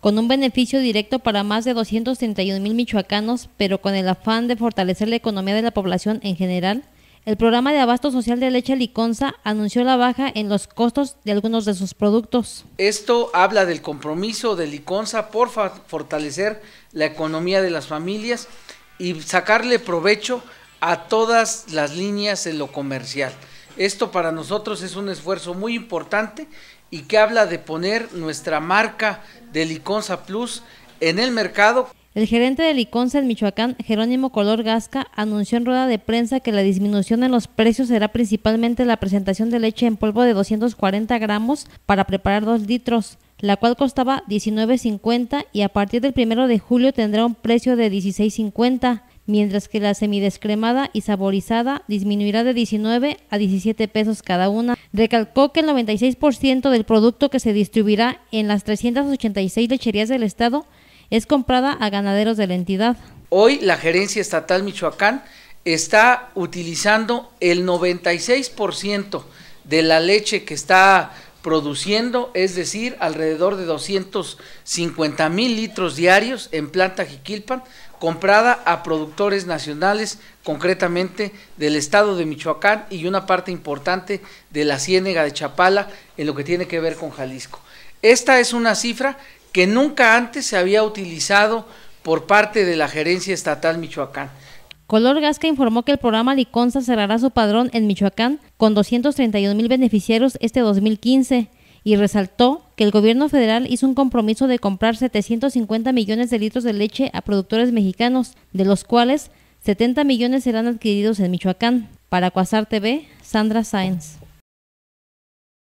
con un beneficio directo para más de 231 mil michoacanos, pero con el afán de fortalecer la economía de la población en general, el programa de abasto social de leche Liconza anunció la baja en los costos de algunos de sus productos. Esto habla del compromiso de Liconza por fortalecer la economía de las familias y sacarle provecho a todas las líneas en lo comercial. Esto para nosotros es un esfuerzo muy importante y que habla de poner nuestra marca de Liconza Plus en el mercado. El gerente de Liconza en Michoacán, Jerónimo Color Gasca, anunció en rueda de prensa que la disminución en los precios será principalmente la presentación de leche en polvo de 240 gramos para preparar dos litros, la cual costaba 19.50 y a partir del 1 de julio tendrá un precio de 16.50 mientras que la semidescremada y saborizada disminuirá de 19 a 17 pesos cada una. Recalcó que el 96% del producto que se distribuirá en las 386 lecherías del estado es comprada a ganaderos de la entidad. Hoy la gerencia estatal Michoacán está utilizando el 96% de la leche que está produciendo, es decir, alrededor de 250 mil litros diarios en planta Jiquilpan, comprada a productores nacionales, concretamente del estado de Michoacán y una parte importante de la Ciénega de Chapala en lo que tiene que ver con Jalisco. Esta es una cifra que nunca antes se había utilizado por parte de la Gerencia Estatal Michoacán. Color Gasca informó que el programa Liconza cerrará su padrón en Michoacán con 231 mil beneficiarios este 2015 y resaltó que el gobierno federal hizo un compromiso de comprar 750 millones de litros de leche a productores mexicanos, de los cuales 70 millones serán adquiridos en Michoacán. Para Cuasar TV, Sandra Sáenz.